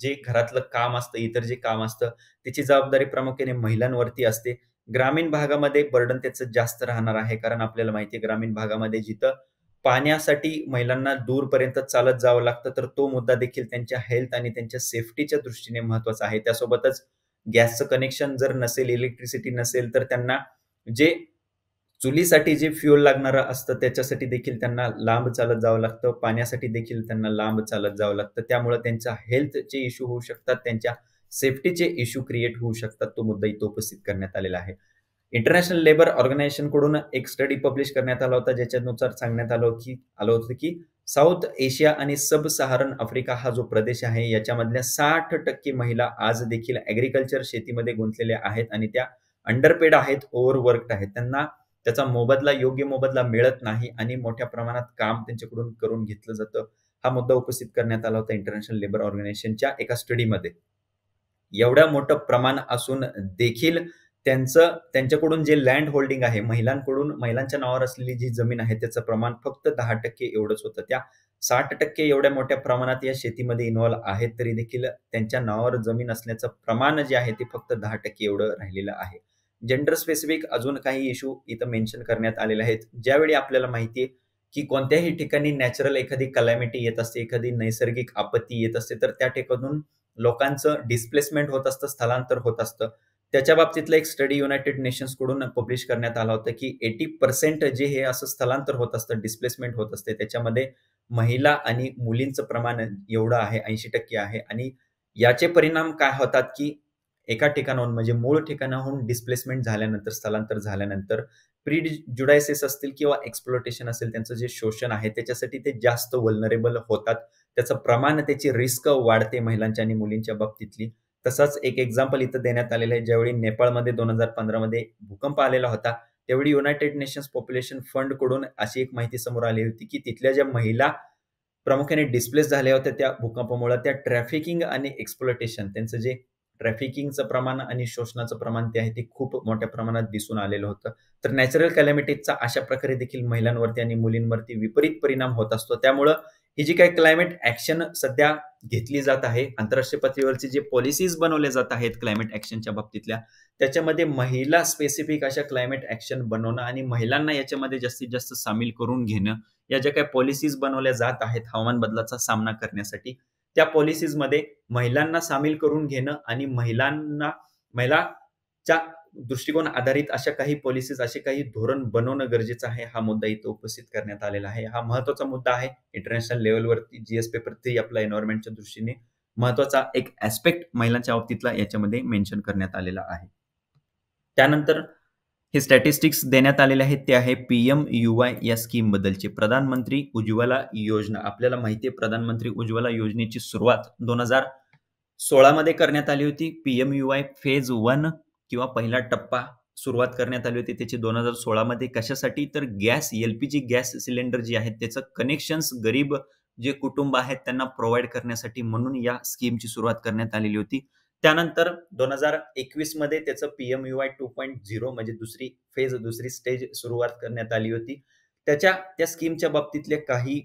जे घरातलं काम असतं इतर जे काम असतं त्याची जबाबदारी प्रामुख्याने महिलांवरती असते ग्रामीण भागामध्ये बर्डन त्याचं जास्त राहणार आहे कारण आपल्याला माहिती आहे ग्रामीण भागामध्ये जिथं पाण्यासाठी महिलांना दूरपर्यंत चालत जावं लागतं तर तो मुद्दा देखील त्यांच्या हेल्थ आणि त्यांच्या सेफ्टीच्या दृष्टीने महत्वाचा आहे त्यासोबतच गॅसचं कनेक्शन जर नसेल इलेक्ट्रिसिटी नसेल तर त्यांना जे चुलीसाठी जे फ्युअल लागणारं असतं त्याच्यासाठी देखील त्यांना लांब चालत जावं लागतं पाण्यासाठी देखील त्यांना लांब चालत जावं लागतं त्यामुळे त्यांच्या हेल्थचे इश्यू होऊ शकतात त्यांच्या सेफ्टीचे इश्यू क्रिएट होऊ शकतात तो मुद्दा तो उपस्थित करण्यात आलेला आहे इंटरनॅशनल लेबर ऑर्गनायझेशनकडून एक स्टडी पब्लिश करण्यात आला होता ज्याच्यानुसार सांगण्यात आलं की आलं होतं की साऊथ एशिया आणि सब सहारन आफ्रिका हा जो प्रदेश आहे याच्यामधल्या साठ टक्के महिला आज देखील ऍग्रिकल्चर शेतीमध्ये गुंतलेल्या आहेत आणि त्या अंडरपेड आहेत ओव्हरवर्कड आहेत त्यांना त्याचा मोबदला योग्य मोबदला मिळत नाही आणि मोठ्या प्रमाणात काम त्यांच्याकडून करून घेतलं जातं हा मुद्दा उपस्थित करण्यात आला होता इंटरनॅशनल लेबर ऑर्गनायझेशनच्या एका स्टडीमध्ये एवढ्या मोठं प्रमाण असून देखील त्यांचं त्यांच्याकडून जे लँड होल्डिंग आहे महिलांकडून महिलांच्या नावावर असलेली जी जमीन आहे त्याचं प्रमाण फक्त दहा टक्के एवढंच होतं त्या साठ टक्के एवढ्या मोठ्या प्रमाणात या शेतीमध्ये इन्व्हॉल्व आहेत तरी देखील त्यांच्या नावावर जमीन असण्याचं प्रमाण जे आहे ते फक्त दहा टक्के एवढं राहिलेलं आहे जेंडर स्पेसिफिक अजून काही इशू इथं मेन्शन करण्यात आलेले आहेत ज्यावेळी आपल्याला माहिती आहे की कोणत्याही ठिकाणी नॅचरल एखादी कलॅमिटी येत असते एखादी नैसर्गिक आपत्ती येत असते तर त्या ठिकाणून लोकांचं डिस्प्लेसमेंट होत असतं स्थलांतर होत असतं त्याच्या बाबतीतला एक स्टडी युनायटेड नेशन्स कडून पब्लिश करण्यात आला होता की एटी पर्सेंट जे हे असं स्थलांतर होत असतं डिस्प्लेसमेंट होत असते त्याच्यामध्ये महिला आणि मुलींचं प्रमाण एवढं आहे ऐंशी टक्के आहे आणि याचे परिणाम काय होतात की एका ठिकाणाहून म्हणजे मूळ ठिकाणाहून डिस्प्लेसमेंट झाल्यानंतर स्थलांतर झाल्यानंतर प्री जुडायसेस असतील किंवा एक्सप्लोटेशन असेल त्यांचं जे शोषण आहे त्याच्यासाठी ते जास्त वल्नरेबल होतात त्याचं प्रमाण त्याची रिस्क वाढते महिलांच्या आणि मुलींच्या बाबतीतली तसंच एक एक्झाम्पल इथं देण्यात आलेलं आहे ज्यावेळी नेपाळमध्ये दोन हजार पंधरामध्ये भूकंप आलेला होता त्यावेळी युनायटेड नेशन्स पॉप्युलेशन फंडकडून अशी एक माहिती समोर आली होती की तिथल्या ज्या महिला प्रामुख्याने डिस्प्लेस झाल्या होत्या त्या भूकंपामुळे त्या ट्रॅफिकिंग आणि एक्सप्लोटेशन त्यांचं जे ट्रॅफिकिंगचं प्रमाण आणि शोषणाचं प्रमाण ते आहे ते खूप मोठ्या प्रमाणात दिसून आलेलं होतं तर नॅचरल कॅलॅमिटीजचा अशा प्रकारे देखील महिलांवरती आणि मुलींवरती विपरीत परिणाम होत असतो त्यामुळं ही जी काही क्लायमेट ऍक्शन सध्या घेतली जात आहे आंतरराष्ट्रीय पातळीवरची जे पॉलिसीज बनवल्या जात आहेत क्लायमेट ऍक्शनच्या बाबतीतल्या त्याच्यामध्ये महिला स्पेसिफिक अशा क्लायमेट ऍक्शन बनवणं आणि महिलांना याच्यामध्ये जास्तीत जास्त सामील करून घेणं या ज्या काही पॉलिसीज बनवल्या जात आहेत हवामान बदलाचा सामना करण्यासाठी त्या पॉलिसीजमध्ये महिलांना सामील करून घेणं आणि महिलांना महिलाच्या दृष्टिकोन आधारित अशा काही पॉलिसीज असे काही धोरण बनवणं गरजेचं आहे हा मुद्दा इथं उपस्थित करण्यात आलेला आहे हा महत्वाचा मुद्दा आहे इंटरनॅशनल लेवलवरती जीएसपी पेपर थ्री आपला एन्व्हायरमेंटच्या दृष्टीने महत्वाचा एक ऍस्पेक्ट महिलांच्या बाबतीतला याच्यामध्ये मेन्शन करण्यात आलेला आहे त्यानंतर हे स्टॅटिस्टिक्स देण्यात आलेले आहेत ते आहे पी एम यू या स्कीम बद्दलचे प्रधानमंत्री उज्ज्वला योजना आपल्याला माहिती आहे प्रधानमंत्री उज्ज्वला योजनेची सुरुवात दोन हजार सोळामध्ये करण्यात आली होती P M U phase one किंवा पहिला टप्पा सुरुवात करण्यात आली होती त्याची दोन हजार सोळामध्ये कशासाठी तर gas L P G gas cylinder जे आहेत त्याचं कनेक्शन्स गरीब जे कुटुंब आहेत त्यांना प्रोव्हाइड करण्यासाठी म्हणून या स्कीमची सुरुवात करण्यात आलेली होती त्यानंतर दोन हजार एकवीस मध्ये त्याचं PM U I two point zero म्हणजे दुसरी फेज दुसरी स्टेज सुरुवात करण्यात आली होती त्याच्या त्या स्कीमच्या बाबतीतले काही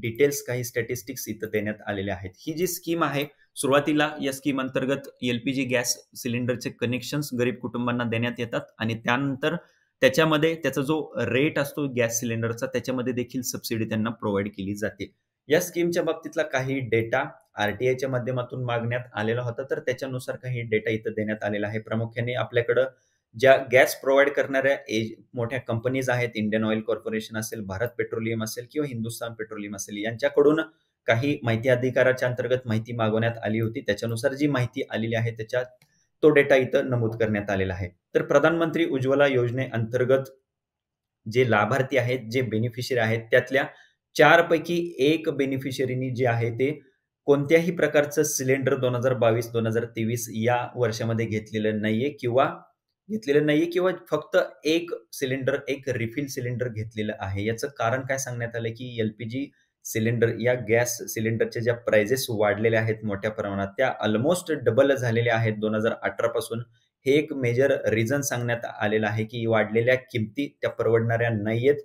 डिटेल्स काही स्टॅटिस्टिक्स इथं देण्यात आलेले आहेत ही जी स्कीम आहे सुरुवातीला या स्कीम अंतर्गत एल पी जी गॅस सिलेंडरचे कनेक्शन्स गरीब कुटुंबांना देण्यात येतात आणि त्यानंतर त्याच्यामध्ये त्याचा जो रेट असतो गॅस सिलेंडरचा त्याच्यामध्ये देखील सबसिडी त्यांना प्रोव्हाइड केली जाते या स्कीमच्या बाबतीतला काही डेटा आरटीआयच्या माध्यमातून मागण्यात आलेला होता तर त्याच्यानुसार काही डेटा इथं देण्यात आलेला आहे प्रामुख्याने आपल्याकडं ज्या गॅस प्रोव्हाइड करणाऱ्या एज मोठ्या कंपनीज आहेत इंडियन ऑइल कॉर्पोरेशन असेल भारत पेट्रोलियम असेल किंवा हिंदुस्तान पेट्रोलियम असेल यांच्याकडून काही माहिती अधिकाराच्या अंतर्गत माहिती मागवण्यात आली होती त्याच्यानुसार जी माहिती आलेली आहे त्याच्यात तो डेटा इथं नमूद करण्यात आलेला आहे तर प्रधानमंत्री उज्ज्वला योजनेअंतर्गत जे लाभार्थी आहेत जे बेनिफिशरी आहेत त्यातल्या चारपैकी एक बेनिफिशरीनी जे आहे ते कोणत्याही प्रकारचं सिलेंडर दोन हजार बावीस दोन हजार तेवीस या वर्षामध्ये घेतलेलं नाहीये किंवा घेतलेलं नाहीये किंवा फक्त एक सिलेंडर एक रिफिल सिलेंडर घेतलेलं आहे याचं कारण काय सांगण्यात आलं की एलपीजी सिलेंडर या गॅस सिलेंडरच्या ज्या प्राइजेस वाढलेल्या आहेत मोठ्या प्रमाणात त्या ऑलमोस्ट डबल झालेल्या आहेत दोन हजार अठरा पासून हे एक मेजर रिझन सांगण्यात आलेलं आहे की वाढलेल्या किमती त्या परवडणाऱ्या आहेत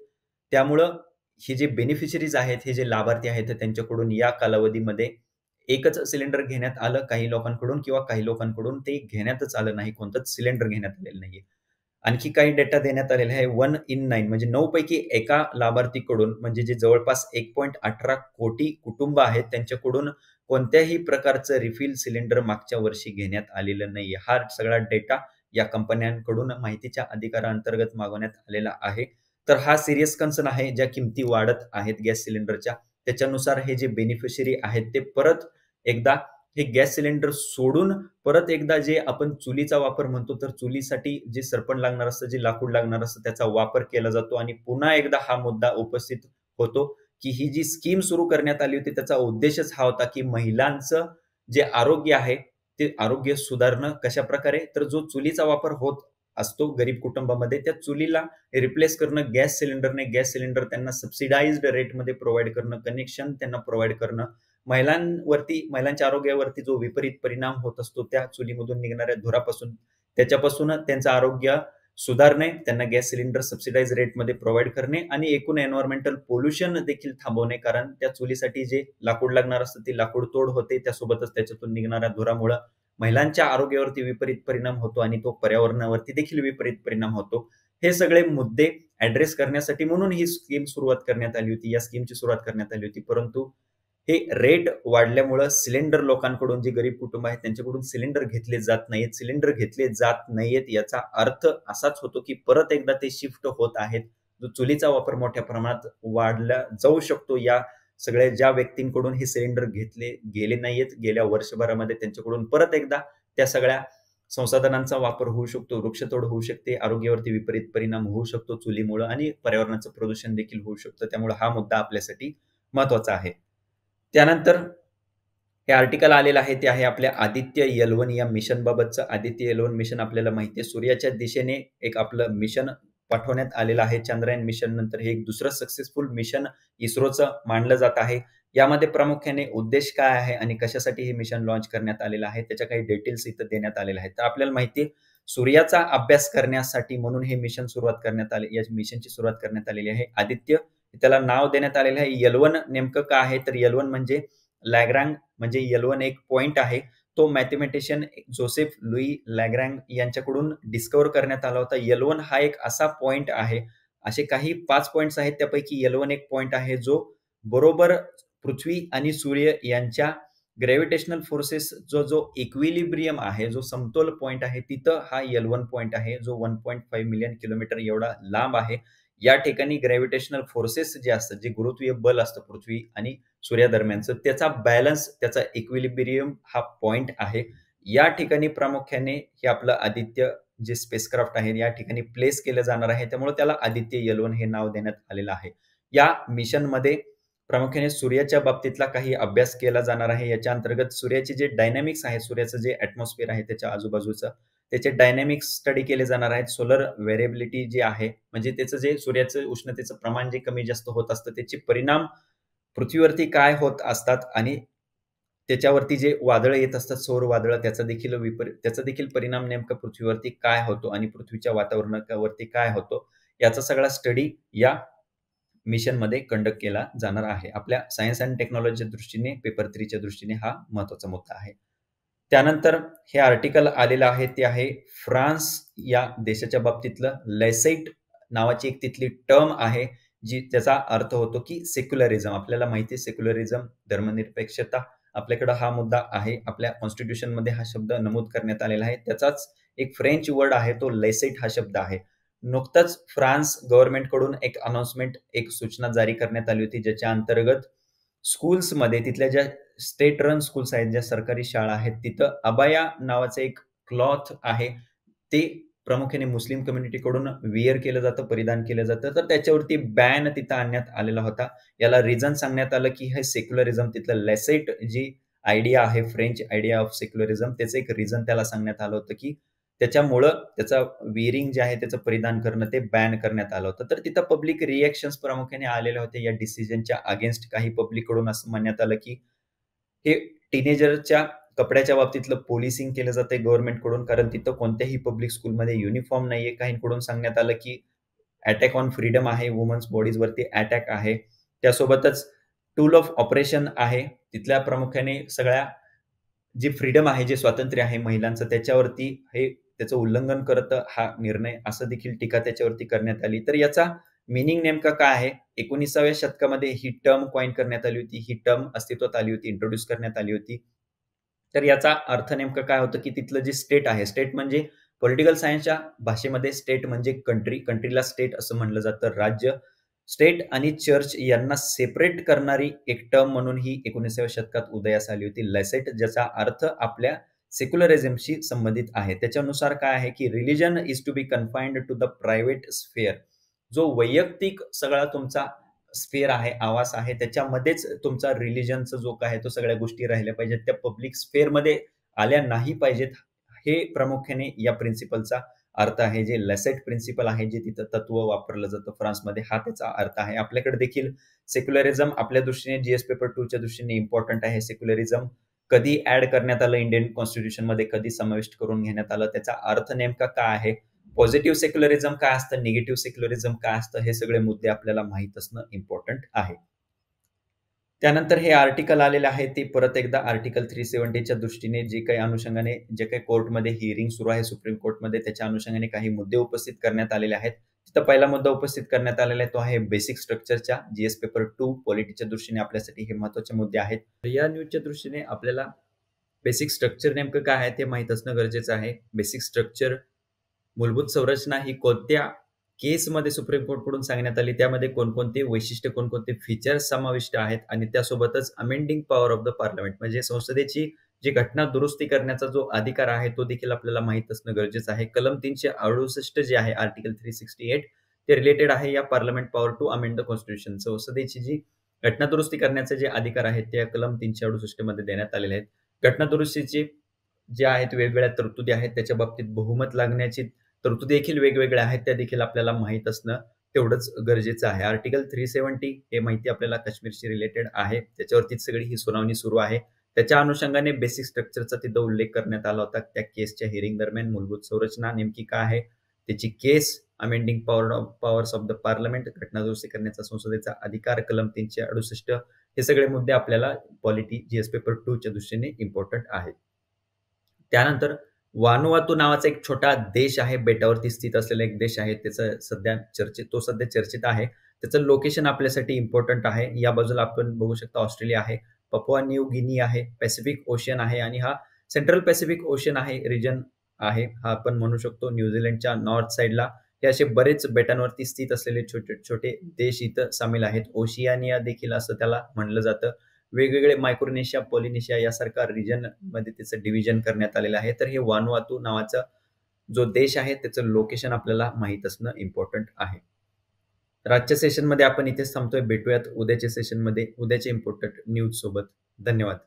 त्यामुळं हे जे बेनिफिशरीज आहेत हे जे लाभार्थी आहेत त्यांच्याकडून या कालावधीमध्ये एकच सिलेंडर घेण्यात आलं काही लोकांकडून किंवा काही लोकांकडून ते घेण्यातच आलं नाही कोणतंच सिलेंडर घेण्यात आलेलं नाहीये आणखी काही डेटा देण्यात आलेला आहे वन इन नाईन म्हणजे नऊ पैकी एका लाभार्थीकडून म्हणजे जे जवळपास एक पॉईंट अठरा कोटी कुटुंब आहेत त्यांच्याकडून कोणत्याही प्रकारचं रिफिल सिलेंडर मागच्या वर्षी घेण्यात आलेलं नाही हा सगळा डेटा या कंपन्यांकडून माहितीच्या अधिकाराअंतर्गत मागवण्यात आलेला आहे तर हा सिरियस कन्सर्न आहे ज्या किमती वाढत आहेत गॅस सिलेंडरच्या त्याच्यानुसार हे जे बेनिफिशरी आहेत ते परत एकदा हे गॅस सिलेंडर सोडून परत एकदा जे आपण चुलीचा वापर म्हणतो तर चुलीसाठी जे सरपण लागणार असतं जे लाकूड लागणार असतं त्याचा वापर केला जातो आणि पुन्हा एकदा हा मुद्दा उपस्थित होतो की ही जी स्कीम सुरू करण्यात आली होती त्याचा उद्देशच हा होता की महिलांचं जे आरोग्य आहे ते आरोग्य सुधारणं कशा प्रकारे तर जो चुलीचा वापर होत असतो गरीब कुटुंबामध्ये त्या चुलीला रिप्लेस करणं गॅस सिलेंडरने गॅस सिलेंडर त्यांना सबसिडाइज्ड रेटमध्ये प्रोव्हाइड करणं कनेक्शन त्यांना प्रोव्हाइड करणं महिलांवरती महिलांच्या आरोग्यावरती जो विपरीत परिणाम होत असतो त्या चुलीमधून निघणाऱ्या धुरापासून त्याच्यापासून त्यांचं आरोग्य सुधारणे त्यांना गॅस सिलेंडर सबसिडाईज रेटमध्ये प्रोव्हाइड करणे आणि एकूण एन्व्हायरमेंटल पोल्युशन देखील थांबवणे कारण त्या चुलीसाठी जे लाकूड लागणार असतं ती लाकूड तोड होते त्यासोबतच त्याच्यातून निघणाऱ्या धुरामुळे महिलांच्या आरोग्यावरती विपरीत परिणाम होतो आणि तो पर्यावरणावरती देखील विपरीत परिणाम होतो हे सगळे मुद्दे ऍड्रेस करण्यासाठी म्हणून ही स्कीम सुरुवात करण्यात आली होती या स्कीमची सुरुवात करण्यात आली होती परंतु हे रेट वाढल्यामुळं सिलेंडर लोकांकडून जे गरीब कुटुंब आहेत त्यांच्याकडून सिलेंडर घेतले जात नाहीत सिलेंडर घेतले जात नाहीयेत याचा अर्थ असाच होतो की परत एकदा ते शिफ्ट होत आहेत जो चुलीचा वापर मोठ्या प्रमाणात वाढला जाऊ शकतो या सगळ्या ज्या व्यक्तींकडून हे सिलेंडर घेतले गेले नाहीयेत गेल्या वर्षभरामध्ये त्यांच्याकडून परत एकदा त्या सगळ्या संसाधनांचा वापर होऊ शकतो वृक्षतोड होऊ शकते आरोग्यावरती विपरीत परिणाम होऊ शकतो चुलीमुळे आणि पर्यावरणाचं प्रदूषण देखील होऊ शकतं त्यामुळे हा मुद्दा आपल्यासाठी महत्वाचा आहे त्यानंतर हे आर्टिकल आलेलं आहे ते आहे आपल्या आदित्य यलवन या मिशन बाबतचं आदित्य यलवन मिशन आपल्याला माहिती आहे सूर्याच्या दिशेने एक आपलं मिशन पाठवण्यात आलेलं आहे चंद्रयान मिशन नंतर हे एक दुसरं सक्सेसफुल मिशन इस्रोचं मानलं जात आहे यामध्ये प्रामुख्याने उद्देश काय आहे आणि कशासाठी हे मिशन लॉन्च करण्यात आलेलं आहे त्याच्या काही डिटेल्स इथं देण्यात आलेल्या आहेत तर आपल्याला माहिती सूर्याचा अभ्यास करण्यासाठी म्हणून हे मिशन सुरुवात करण्यात आले या मिशनची सुरुवात करण्यात आलेली आहे आदित्य त्याला नाव देण्यात आलेलं आहे यलवन नेमकं का आहे तर यलवन म्हणजे लॅग्रँग म्हणजे यलवन एक पॉइंट आहे तो मॅथमॅटिशियन जोसेफ लुई लॅग्रँग यांच्याकडून डिस्कवर करण्यात आला होता यलवन हा एक असा पॉइंट आहे असे काही पाच पॉइंट्स आहेत त्यापैकी यलवन एक पॉइंट आहे जो बरोबर पृथ्वी आणि सूर्य यांच्या ग्रॅव्हिटेशनल फोर्सेस जो जो इक्विलिब्रियम आहे जो समतोल पॉईंट आहे तिथं हा यलवन पॉइंट पॉईंट आहे जो one point five million kilometre एवढा लांब आहे या ठिकाणी ग्रॅव्हिटेशनल फोर्सेस जे असतात जे गुरुत्वीय बल असतं पृथ्वी आणि दरम्यानचं त्याचा बॅलन्स त्याचा इक्विलिबिरियम हा पॉइंट आहे या ठिकाणी प्रामुख्याने हे आपलं आदित्य जे स्पेसक्राफ्ट आहे या ठिकाणी प्लेस केलं जाणार आहे त्यामुळे त्याला आदित्य यलवन हे नाव देण्यात आलेलं आहे या मिशन मध्ये प्रामुख्याने सूर्याच्या बाबतीतला काही अभ्यास केला जाणार आहे याच्या अंतर्गत सूर्याचे जे डायनॅमिक्स आहे सूर्याचं जे अॅटमॉस्फिअर आहे त्याच्या आजूबाजूचं त्याचे डायनॅमिक स्टडी केले जाणार आहेत सोलर व्हेरेबिलिटी जी आहे म्हणजे त्याचं जे सूर्याचं उष्णतेचं प्रमाण जे कमी जास्त होत असतं त्याचे परिणाम पृथ्वीवरती काय होत असतात आणि त्याच्यावरती जे वादळं येत असतात सौर वादळं त्याचा देखील विपरीत त्याचा देखील परिणाम नेमका पृथ्वीवरती काय होतो आणि पृथ्वीच्या वातावरणावरती काय होतो याचा सगळा स्टडी या मिशनमध्ये कंडक्ट केला जाणार आहे आपल्या सायन्स अँड टेक्नॉलॉजीच्या दृष्टीने पेपर थ्रीच्या दृष्टीने हा महत्वाचा मुद्दा आहे त्यानंतर हे आर्टिकल आलेलं आहे ते आहे फ्रान्स या देशाच्या बाबतीतलं लेसेट नावाची एक तिथली टर्म आहे जी त्याचा अर्थ होतो की सेक्युलरिझम आपल्याला माहिती आहे सेक्युलरिझम धर्मनिरपेक्षता आपल्याकडं हा मुद्दा आहे आपल्या कॉन्स्टिट्यूशनमध्ये हा शब्द नमूद करण्यात आलेला आहे त्याचाच एक फ्रेंच वर्ड आहे तो लेसेट हा शब्द आहे नुकताच फ्रान्स गव्हर्नमेंटकडून एक अनाउन्समेंट एक सूचना जारी करण्यात आली होती ज्याच्या अंतर्गत स्कूल्समध्ये तिथल्या ज्या स्टेट रन स्कूल्स आहेत ज्या सरकारी शाळा आहेत तिथं अबाया नावाचं एक क्लॉथ आहे ते प्रामुख्याने मुस्लिम कम्युनिटीकडून वियर केलं जातं परिधान केलं जातं तर त्याच्यावरती बॅन तिथं आणण्यात आलेला होता याला रिझन सांगण्यात आलं की हे सेक्युलरिझम तिथलं लेसेट जी आयडिया आहे फ्रेंच आयडिया ऑफ सेक्युलरिझम त्याचं एक रिझन त्याला सांगण्यात आलं होतं की त्याच्यामुळं त्याचा विअरिंग जे आहे त्याचं परिधान करणं ते बॅन करण्यात आलं होतं तर तिथं पब्लिक रिॲक्शन्स प्रामुख्याने आलेले होते या डिसिजनच्या अगेन्स्ट काही कडून असं म्हणण्यात आलं की हे टीनेजरच्या कपड्याच्या बाबतीतलं पोलिसिंग केलं जाते गव्हर्नमेंटकडून कारण तिथं कोणत्याही पब्लिक स्कूलमध्ये युनिफॉर्म नाहीये काहींकडून सांगण्यात आलं की अटॅक ऑन फ्रीडम आहे वुमन्स बॉडीजवरती अटॅक आहे त्यासोबतच टूल ऑफ ऑपरेशन आहे तिथल्या प्रामुख्याने सगळ्या जी फ्रीडम आहे जे स्वातंत्र्य आहे महिलांचं त्याच्यावरती हे त्याचं उल्लंघन करत हा निर्णय असं देखील टीका त्याच्यावरती करण्यात आली तर याचा मिनिंग नेमका काय आहे एकोणीसाव्या शतकामध्ये ही टर्म कॉईन करण्यात आली होती ही टर्म अस्तित्वात आली होती इंट्रोड्यूस करण्यात आली होती तर याचा अर्थ नेमका काय होतं की तिथलं जे स्टेट आहे स्टेट म्हणजे पॉलिटिकल सायन्सच्या भाषेमध्ये स्टेट म्हणजे कंट्री कंट्रीला स्टेट असं म्हणलं जातं राज्य स्टेट आणि चर्च यांना सेपरेट करणारी एक टर्म म्हणून ही एकोणीसाव्या शतकात उदयास आली होती लेसेट ज्याचा अर्थ आपल्या सेक्युलरिझमशी संबंधित आहे त्याच्यानुसार काय आहे की religion is to be confined to the private sphere जो वैयक्तिक सगळा तुमचा स्फेअर आहे आवास आहे त्याच्यामध्येच तुमचा रिलिजनचा जो काय तो सगळ्या गोष्टी राहिल्या पाहिजेत त्या पब्लिक स्फेअरमध्ये आल्या नाही पाहिजेत हे प्रामुख्याने या प्रिन्सिपलचा अर्थ आहे जे लसेट प्रिन्सिपल आहे जे तिथं तत्व वापरलं जातं फ्रान्समध्ये हा त्याचा अर्थ आहे आपल्याकडे देखील सेक्युलरिझम आपल्या दृष्टीने जीएस पेपर टूच्या दृष्टीने इम्पॉर्टंट आहे सेक्युलरिझम कधी ऍड करण्यात आलं इंडियन मध्ये कधी समाविष्ट करून घेण्यात आलं त्याचा अर्थ नेमका काय आहे पॉझिटिव्ह सेक्युलरिझम काय असतं निगेटिव्ह सेक्युलरिझम काय असतं हे सगळे मुद्दे आपल्याला माहीत असणं इम्पॉर्टंट आहे त्यानंतर हे आर्टिकल आलेले आहे ते परत एकदा आर्टिकल थ्री सेव्हन्टीच्या दृष्टीने जे काही अनुषंगाने जे काही कोर्टमध्ये हिअरिंग सुरू आहे सुप्रीम कोर्टमध्ये त्याच्या अनुषंगाने काही मुद्दे उपस्थित करण्यात आलेले आहेत तिथं पहिला मुद्दा उपस्थित करण्यात आलेला आहे तो आहे बेसिक स्ट्रक्चरच्या जीएस पेपर टू पॉलिटीच्या दृष्टीने आपल्यासाठी हे महत्वाचे मुद्दे आहेत या न्यूजच्या दृष्टीने आपल्याला बेसिक स्ट्रक्चर नेमकं काय आहे ते माहीत असणं गरजेचं आहे बेसिक स्ट्रक्चर मूलभूत संरचना ही कोणत्या केसमध्ये सुप्रीम कोर्टकडून सांगण्यात आली त्यामध्ये कोणकोणते वैशिष्ट्य कोणकोणते फीचर्स समाविष्ट आहेत आणि त्यासोबतच amending power of the parliament म्हणजे संसदेची जी घटना दुरुस्ती करण्याचा जो अधिकार आहे तो देखील आपल्याला माहीत असणं गरजेचं आहे कलम तीनशे अडुसष्ट जे आहे आर्टिकल थ्री सिक्स्टी एट ते रिलेटेड आहे या parliament power to amend the constitution संसदेची जी घटना दुरुस्ती करण्याचे जे अधिकार आहेत ते कलम तीनशे अडुसष्ट मध्ये देण्यात आलेले आहेत घटना दुरुस्तीचे जे आहेत वेगवेगळ्या तरतुदी आहेत त्याच्या बाबतीत बहुमत लागण्याची तरतुदी देखील वेगवेगळ्या आहेत त्या देखील आपल्याला माहीत असणं तेवढंच गरजेचं आहे आर्टिकल थ्री सेव्हन्टी हे माहिती आपल्याला काश्मीरशी रिलेटेड आहे त्याच्यावरतीच सगळी ही सुनावणी सुरू आहे त्याच्या अनुषंगाने बेसिक स्ट्रक्चरचा तिथं उल्लेख करण्यात आला होता त्या केसच्या हिअरिंग दरम्यान मूलभूत संरचना नेमकी काय आहे त्याची case amending power powers of the parliament घटना दुरुस्ती करण्याचा संसदेचा अधिकार कलम तीनशे अडुसष्ट हे सगळे मुद्दे आपल्याला पॉलिटी जीएस पेपर टू च्या दृष्टीने इम्पॉर्टंट आहे त्यानंतर वानुवातू नावाचा एक छोटा देश आहे बेटावरती स्थित असलेला एक देश आहे त्याचं सध्या चर्चेत तो सध्या चर्चेत आहे त्याचं लोकेशन आपल्यासाठी इम्पॉर्टंट आहे या बाजूला आपण बघू शकता ऑस्ट्रेलिया आहे पपुआ न्यू गिनी आहे पॅसिफिक ओशियन आहे आणि हा सेंट्रल पॅसिफिक ओशियन आहे रिजन आहे हा आपण म्हणू शकतो न्यूझीलंडच्या नॉर्थ साईडला हे असे बरेच बेटांवरती स्थित असलेले छोटे छोटे देश इथं सामील आहेत ओशियानिया देखील असं त्याला म्हणलं जातं वेगवेगळे मायक्रोनेशिया पॉलिनेशिया यासारख्या रिजन मध्ये त्याचं डिव्हिजन करण्यात आलेलं आहे तर हे वानुवातू नावाचा जो देश आहे त्याचं लोकेशन आपल्याला माहीत असणं इम्पॉर्टंट आहे तर आजच्या सेशनमध्ये आपण इथेच थांबतोय भेटूयात उद्याच्या सेशनमध्ये उद्याच्या इम्पॉर्टंट न्यूज सोबत धन्यवाद